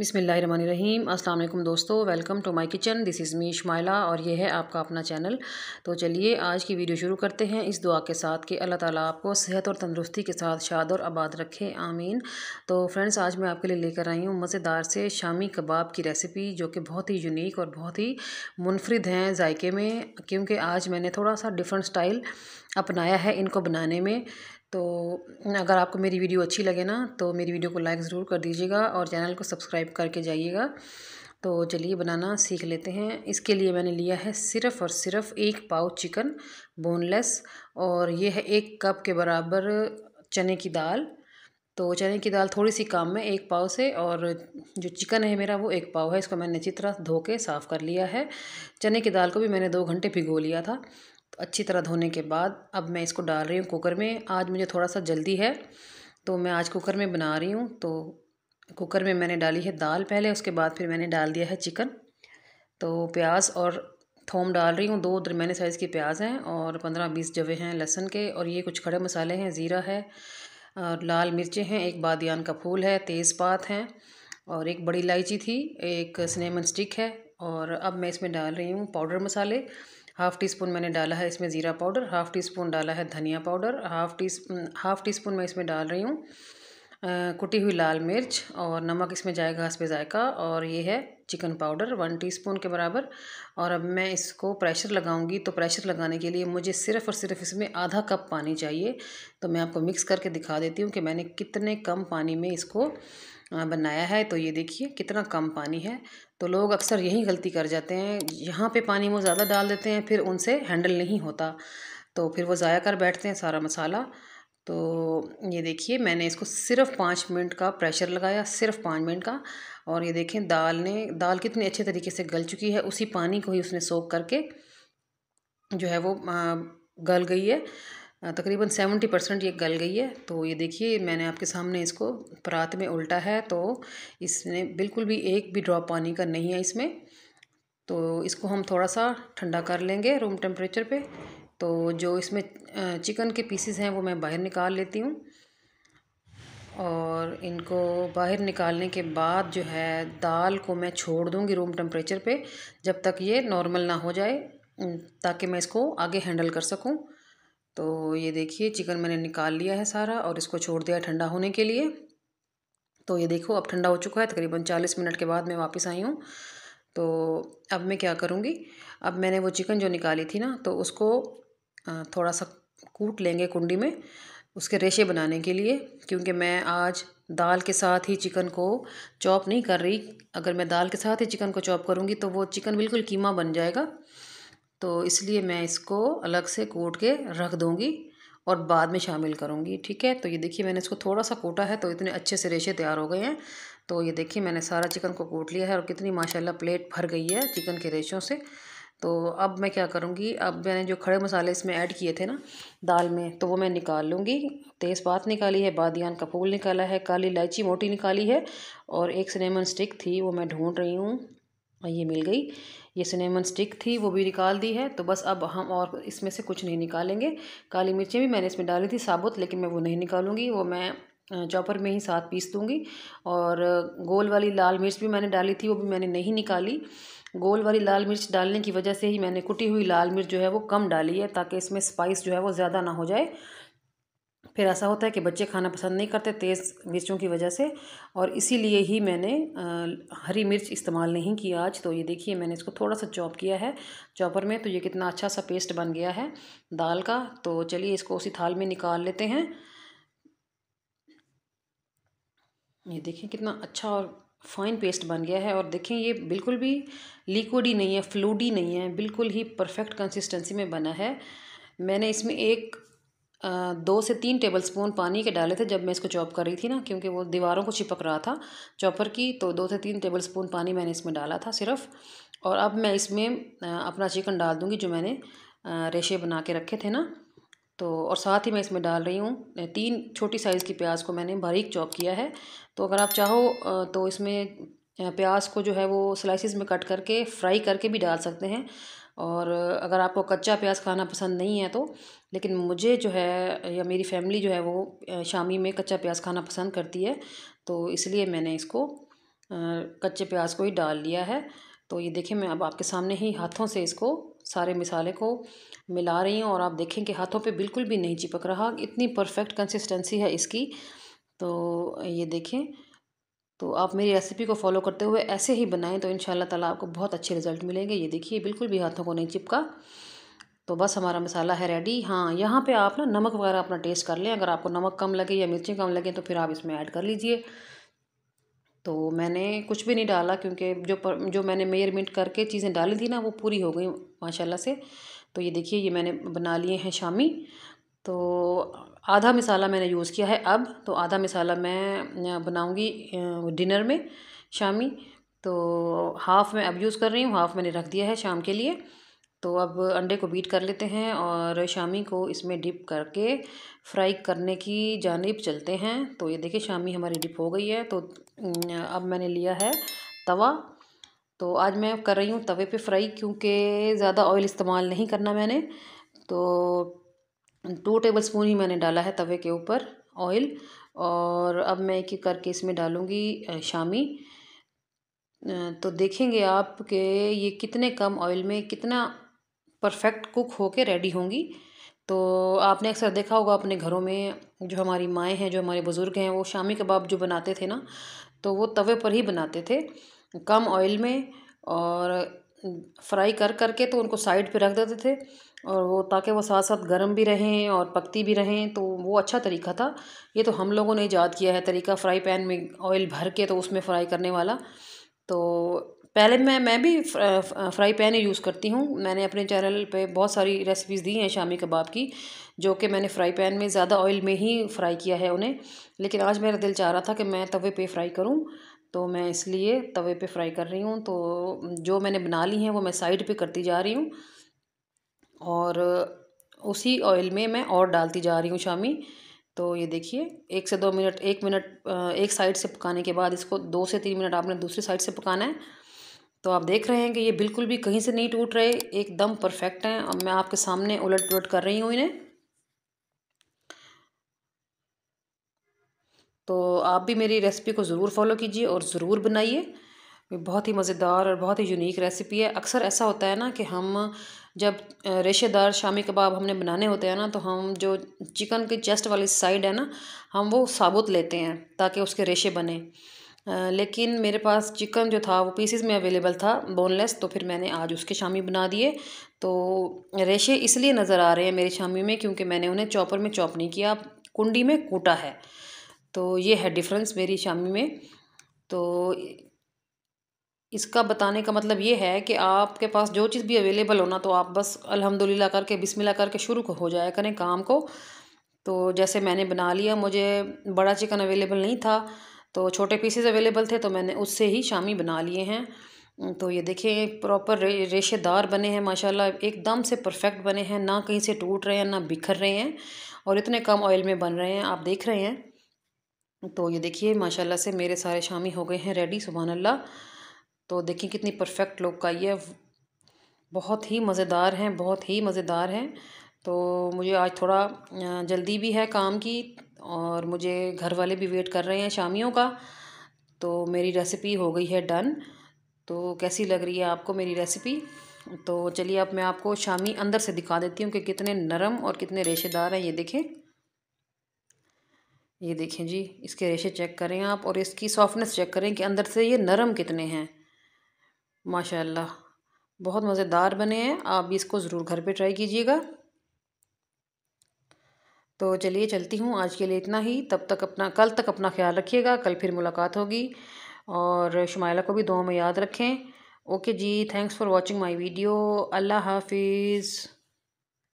बिसमीम अस्सलाम दोस्तों welcome to my kitchen this is me Shumaila और ये है आपका अपना चैनल तो चलिए आज की वीडियो शुरू करते हैं इस दुआ के साथ कि अल्लाह ताला आपको सेहत और तंदरुस्ती के साथ शाद और आबाद रखे आमीन तो फ्रेंड्स आज मैं आपके लिए लेकर आई हूँ मज़ेदार से शामी कबाब की रेसिपी जो कि बहुत ही यूनिक और बहुत ही मुनफरद हैं जायके में क्योंकि आज मैंने थोड़ा सा डिफरेंट स्टाइल अपनाया है इनको बनाने में तो अगर आपको मेरी वीडियो अच्छी लगे ना तो मेरी वीडियो को लाइक ज़रूर कर दीजिएगा और चैनल को सब्सक्राइब करके जाइएगा तो चलिए बनाना सीख लेते हैं इसके लिए मैंने लिया है सिर्फ़ और सिर्फ़ एक पाव चिकन बोनलेस और ये है एक कप के बराबर चने की दाल तो चने की दाल थोड़ी सी काम में एक पाव से और जो चिकन है मेरा वो एक पाव है इसको मैंने अच्छी तरह धो के साफ़ कर लिया है चने की दाल को भी मैंने दो घंटे भिगो लिया था अच्छी तरह धोने के बाद अब मैं इसको डाल रही हूँ कुकर में आज मुझे थोड़ा सा जल्दी है तो मैं आज कुकर में बना रही हूँ तो कुकर में मैंने डाली है दाल पहले उसके बाद फिर मैंने डाल दिया है चिकन तो प्याज और थोम डाल रही हूँ दो दरमियाने साइज़ की प्याज हैं और पंद्रह बीस जवे हैं लहसुन के और ये कुछ खड़े मसाले हैं ज़ीरा है और लाल मिर्चें हैं एक बादियान का फूल है तेज़पात हैं और एक बड़ी इलायची थी एक सिनेमन स्टिक है और अब मैं इसमें डाल रही हूँ पाउडर मसाले हाफ़ टी स्पून मैंने डाला है इसमें ज़ीरा पाउडर हाफ़ टी स्पून डाला है धनिया powder half tea half teaspoon मैं इसमें डाल रही हूँ कुटी हुई लाल मिर्च और नमक इसमें जाएगा हंस पे जायका और ये है चिकन पाउडर वन टीस्पून के बराबर और अब मैं इसको प्रेशर लगाऊंगी तो प्रेशर लगाने के लिए मुझे सिर्फ़ और सिर्फ इसमें आधा कप पानी चाहिए तो मैं आपको मिक्स करके दिखा देती हूँ कि मैंने कितने कम पानी में इसको बनाया है तो ये देखिए कितना कम पानी है तो लोग अक्सर यही गलती कर जाते हैं यहाँ पे पानी वो ज़्यादा डाल देते हैं फिर उनसे हैंडल नहीं होता तो फिर वो ज़ाया कर बैठते हैं सारा मसाला तो ये देखिए मैंने इसको सिर्फ पाँच मिनट का प्रेशर लगाया सिर्फ पाँच मिनट का और ये देखें दाल ने दाल कितने अच्छे तरीके से गल चुकी है उसी पानी को ही उसने सोख करके जो है वो गल गई है तकरीबन सेवेंटी परसेंट ये गल गई है तो ये देखिए मैंने आपके सामने इसको परात में उल्टा है तो इसने बिल्कुल भी एक भी ड्रॉप पानी का नहीं है इसमें तो इसको हम थोड़ा सा ठंडा कर लेंगे रूम टेम्परेचर पे तो जो इसमें चिकन के पीसेस हैं वो मैं बाहर निकाल लेती हूँ और इनको बाहर निकालने के बाद जो है दाल को मैं छोड़ दूँगी रूम टेम्परेचर पर जब तक ये नॉर्मल ना हो जाए ताकि मैं इसको आगे हैंडल कर सकूँ तो ये देखिए चिकन मैंने निकाल लिया है सारा और इसको छोड़ दिया है ठंडा होने के लिए तो ये देखो अब ठंडा हो चुका है तकरीबन चालीस मिनट के बाद मैं वापस आई हूँ तो अब मैं क्या करूँगी अब मैंने वो चिकन जो निकाली थी ना तो उसको थोड़ा सा कूट लेंगे कुंडी में उसके रेशे बनाने के लिए क्योंकि मैं आज दाल के साथ ही चिकन को चॉप नहीं कर रही अगर मैं दाल के साथ ही चिकन को चॉप करूँगी तो वो चिकन बिल्कुल कीमा बन जाएगा तो इसलिए मैं इसको अलग से कोट के रख दूँगी और बाद में शामिल करूँगी ठीक है तो ये देखिए मैंने इसको थोड़ा सा कोटा है तो इतने अच्छे से रेशे तैयार हो गए हैं तो ये देखिए मैंने सारा चिकन को कोट लिया है और कितनी माशाला प्लेट भर गई है चिकन के रेशों से तो अब मैं क्या करूँगी अब मैंने जो खड़े मसाले इसमें ऐड किए थे ना दाल में तो वो मैं निकाल लूँगी तेज़पात निकाली है बादियान का फूल निकाला है काली इलायची मोटी निकाली है और एक सिनेमन स्टिक थी वो मैं ढूंढ रही हूँ ये मिल गई ये सिनेमन स्टिक थी वो भी निकाल दी है तो बस अब हम और इसमें से कुछ नहीं निकालेंगे काली मिर्चें भी मैंने इसमें डाली थी साबुत लेकिन मैं वो नहीं निकालूंगी वो मैं चॉपर में ही साथ पीस दूँगी और गोल वाली लाल मिर्च भी मैंने डाली थी वो भी मैंने नहीं निकाली गोल वाली लाल मिर्च डालने की वजह से ही मैंने कुटी हुई लाल मिर्च जो है वो कम डाली है ताकि इसमें स्पाइस जो है वो ज़्यादा ना हो जाए फिर ऐसा होता है कि बच्चे खाना पसंद नहीं करते तेज़ मिर्चों की वजह से और इसीलिए ही मैंने हरी मिर्च इस्तेमाल नहीं की आज तो ये देखिए मैंने इसको थोड़ा सा चॉप किया है चॉपर में तो ये कितना अच्छा सा पेस्ट बन गया है दाल का तो चलिए इसको उसी थाल में निकाल लेते हैं ये देखें कितना अच्छा और फाइन पेस्ट बन गया है और देखें ये बिल्कुल भी लिक्विड ही नहीं है फ्लूडी नहीं है बिल्कुल ही परफेक्ट कंसिस्टेंसी में बना है मैंने इसमें एक दो से तीन टेबलस्पून पानी के डाले थे जब मैं इसको चॉप कर रही थी ना क्योंकि वो दीवारों को चिपक रहा था चॉपर की तो दो से तीन टेबलस्पून पानी मैंने इसमें डाला था सिर्फ और अब मैं इसमें अपना चिकन डाल दूँगी जो मैंने रेशे बना के रखे थे ना तो और साथ ही मैं इसमें डाल रही हूँ तीन छोटी साइज़ की प्याज को मैंने बारीक चॉप किया है तो अगर आप चाहो तो इसमें प्याज को जो है वो स्लाइसिस में कट करके फ्राई करके भी डाल सकते हैं और अगर आपको कच्चा प्याज खाना पसंद नहीं है तो लेकिन मुझे जो है या मेरी फैमिली जो है वो शामी में कच्चा प्याज खाना पसंद करती है तो इसलिए मैंने इसको कच्चे प्याज को ही डाल लिया है तो ये देखें मैं अब आपके सामने ही हाथों से इसको सारे मिसाले को मिला रही हूँ और आप देखें कि हाथों पे बिल्कुल भी नहीं चिपक रहा इतनी परफेक्ट कंसिस्टेंसी है इसकी तो ये देखें तो आप मेरी रेसिपी को फॉलो करते हुए ऐसे ही बनाएं तो इन ताला आपको बहुत अच्छे रिज़ल्ट मिलेंगे ये देखिए बिल्कुल भी हाथों को नहीं चिपका तो बस हमारा मसाला है रेडी हाँ यहाँ पे आप ना नमक वगैरह अपना टेस्ट कर लें अगर आपको नमक कम लगे या मिर्ची कम लगे तो फिर आप इसमें ऐड कर लीजिए तो मैंने कुछ भी नहीं डाला क्योंकि जो पर, जो मैंने मेयरमेंट करके चीज़ें डाली थी ना वो पूरी हो गई माशाल्लाह से तो ये देखिए ये मैंने बना लिए हैं शामी तो आधा मिसाला मैंने यूज़ किया है अब तो आधा मिसाला मैं बनाऊँगी डिनर में शामी तो हाफ़ मैं अब यूज़ कर रही हूँ हाफ़ मैंने रख दिया है शाम के लिए तो अब अंडे को बीट कर लेते हैं और शामी को इसमें डिप करके फ्राई करने की जानब चलते हैं तो ये देखिए शामी हमारी डिप हो गई है तो अब मैंने लिया है तवा तो आज मैं कर रही हूँ तवे पे फ्राई क्योंकि ज़्यादा ऑयल इस्तेमाल नहीं करना मैंने तो टू टेबल स्पून ही मैंने डाला है तवे के ऊपर ऑयल और अब मैं एक एक करके इसमें डालूँगी शामी तो देखेंगे आप कि ये कितने कम ऑयल में कितना परफेक्ट कुक होके रेडी होंगी तो आपने अक्सर देखा होगा अपने घरों में जो हमारी माएँ हैं जो हमारे बुज़ुर्ग हैं वो शामी कबाब जो बनाते थे ना तो वो तवे पर ही बनाते थे कम ऑयल में और फ्राई कर कर के तो उनको साइड पे रख देते थे और वो ताकि वो साथ साथ गर्म भी रहें और पकती भी रहें तो वो अच्छा तरीका था ये तो हम लोगों ने ईजाद किया है तरीका फ्राई पैन में ऑयल भर के तो उसमें फ्राई करने वाला तो पहले मैं मैं भी फ्राई पैन ही यूज़ करती हूँ मैंने अपने चैनल पे बहुत सारी रेसिपीज़ दी हैं शामी कबाब की जो कि मैंने फ्राई पैन में ज़्यादा ऑयल में ही फ्राई किया है उन्हें लेकिन आज मेरा दिल चाह रहा था कि मैं तवे पे फ्राई करूँ तो मैं इसलिए तवे पे फ्राई कर रही हूँ तो जो मैंने बना ली हैं वो मैं साइड पर करती जा रही हूँ और उसी ऑयल में मैं और डालती जा रही हूँ शामी तो ये देखिए एक से दो मिनट एक मिनट एक साइड से पकाने के बाद इसको दो से तीन मिनट आपने दूसरी साइड से पकाना है तो आप देख रहे हैं कि ये बिल्कुल भी कहीं से नहीं टूट रहे एकदम परफेक्ट हैं अब मैं आपके सामने उलट पुलट कर रही हूँ इन्हें तो आप भी मेरी रेसिपी को ज़रूर फॉलो कीजिए और ज़रूर बनाइए बहुत ही मज़ेदार और बहुत ही यूनिक रेसिपी है अक्सर ऐसा होता है ना कि हम जब रेशेदार शामी कबाब हमने बनाने होते हैं ना तो हम जो चिकन के चेस्ट वाली साइड है ना हम वो साबुत लेते हैं ताकि उसके रेशे बने लेकिन मेरे पास चिकन जो था वो पीसेस में अवेलेबल था बोनलेस तो फिर मैंने आज उसके शामी बना दिए तो रेशे इसलिए नज़र आ रहे हैं मेरे शामी में क्योंकि मैंने उन्हें चॉपर में चॉप नहीं किया कुंडी में कूटा है तो ये है डिफरेंस मेरी शामी में तो इसका बताने का मतलब ये है कि आपके पास जो चीज़ भी अवेलेबल हो ना तो आप बस अलहमदिल्ला करके बिसमिल्ला करके शुरू हो जाया करें काम को तो जैसे मैंने बना लिया मुझे बड़ा चिकन अवेलेबल नहीं था तो छोटे पीसेज अवेलेबल थे तो मैंने उससे ही शामी बना लिए हैं तो ये देखिए प्रॉपर रे, रेशेदार बने हैं माशाल्लाह एकदम से परफेक्ट बने हैं ना कहीं से टूट रहे हैं ना बिखर रहे हैं और इतने कम ऑयल में बन रहे हैं आप देख रहे हैं तो ये देखिए माशाल्लाह से मेरे सारे शामी हो गए हैं रेडी सुबह अल्लाह तो देखिए कितनी परफेक्ट लुक आई है बहुत ही मज़ेदार हैं बहुत ही मज़ेदार हैं तो मुझे आज थोड़ा जल्दी भी है काम की और मुझे घर वाले भी वेट कर रहे हैं शामियों का तो मेरी रेसिपी हो गई है डन तो कैसी लग रही है आपको मेरी रेसिपी तो चलिए अब मैं आपको शामी अंदर से दिखा देती हूँ कि कितने नरम और कितने रेशेदार हैं ये देखें ये देखें जी इसके रेशे चेक करें आप और इसकी सॉफ्टनेस चेक करें कि अंदर से ये नरम कितने हैं माशाल्लाह बहुत मज़ेदार बने हैं आप भी इसको ज़रूर घर पे ट्राई कीजिएगा तो चलिए चलती हूँ आज के लिए इतना ही तब तक अपना कल तक अपना ख्याल रखिएगा कल फिर मुलाकात होगी और शुमाइला को भी दुआ में याद रखें ओके जी thanks for watching my video अल्लाह हाफिज़